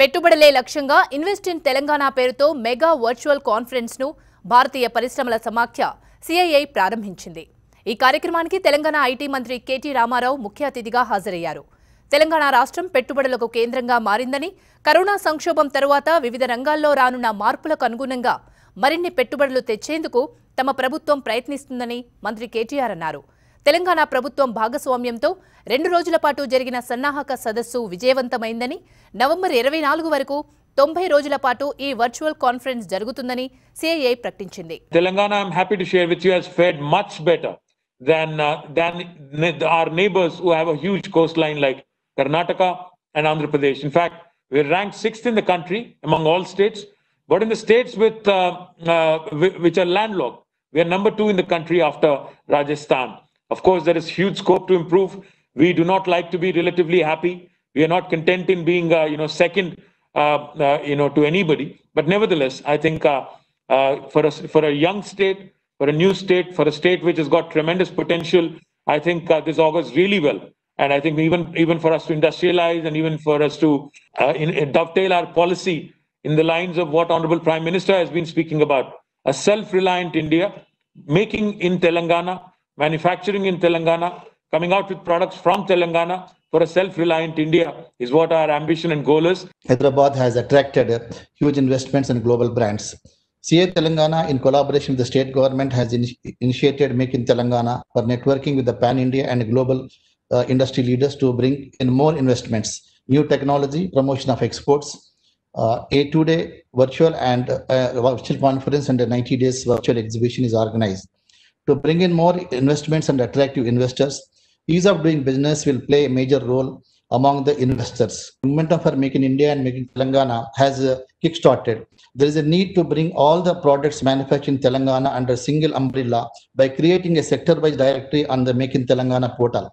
పెట్టుబడులే లక్ష్యంగా invest in Telangana పేరుతో mega virtual conference ను భారతీయ పరిశ్రమల సమాఖ్య సిఐఐ ప్రారంభించింది ఈ కార్యక్రమానికి తెలంగాణ ఐటీ మంత్రి కేటీ రామారావు ముఖ్య అతిథిగా హాజరయ్యారు తెలంగాణ రాష్ట్రం పెట్టుబడులకు కేంద్రంగా మారిందని కరోనా సంక్షోభం తరువాత వివిధ రంగాల్లో రానున్న మార్పులకు అనుగుణంగా మరిన్ని పెట్టుబడులు తెచ్చేందుకు తమ ప్రభుత్వం ప్రయత్నిస్తుందని మంత్రి కేటీఆర్ అన్నారు తెలంగాణ ప్రభుత్వం భాగస్వామ్యంతో రెండు రోజుల పాటు జరిగిన సన్నాహక సదస్సు విజయవంతమైందని నవంబర్ ఇరవై నాలుగు వరకు తొంభై రోజుల పాటు ఈ వర్చువల్ కాన్ఫరెన్స్ జరుగుతుందని సిఐఐ ప్రకటించింది Telangana happy to share better than line like Karnataka and Andhra Pradesh in fact we're rank sixth in the country among all states but in the states with uh, uh, which are landlocked we are number two in the country after rajasthan Of course, there is huge scope to improve. We do not like to be relatively happy. We are not content in being, uh, you know, second, uh, uh, you know, to anybody. But nevertheless, I think for a, for a young state, for a new state, for a state which has got tremendous potential, I think this augurs really well. And I think even even for us to industrialize and even for us to in, in dovetail our policy in the lines of what Honorable Prime Minister has been speaking about, a self-reliant India, making in Telangana manufacturing in Telangana, coming out with products from Telangana for a self-reliant India is what our ambition and goal is. Hyderabad has attracted huge investments and global brands. CA Telangana, in collaboration with the state government, has in- initiated Make in Telangana for networking with the pan-India and global uh, industry leaders to bring in more investments, new technology, promotion of exports, uh, a two-day virtual and uh, uh virtual conference and a 90 days virtual exhibition is organized to bring in more investments and attract new investors. Ease of doing business will play a major role among the investors. The momentum for Making India and Making Telangana has uh, kickstarted. There is a need to bring all the products manufactured in Telangana under single umbrella by creating a sector-wise directory on the Making Telangana portal.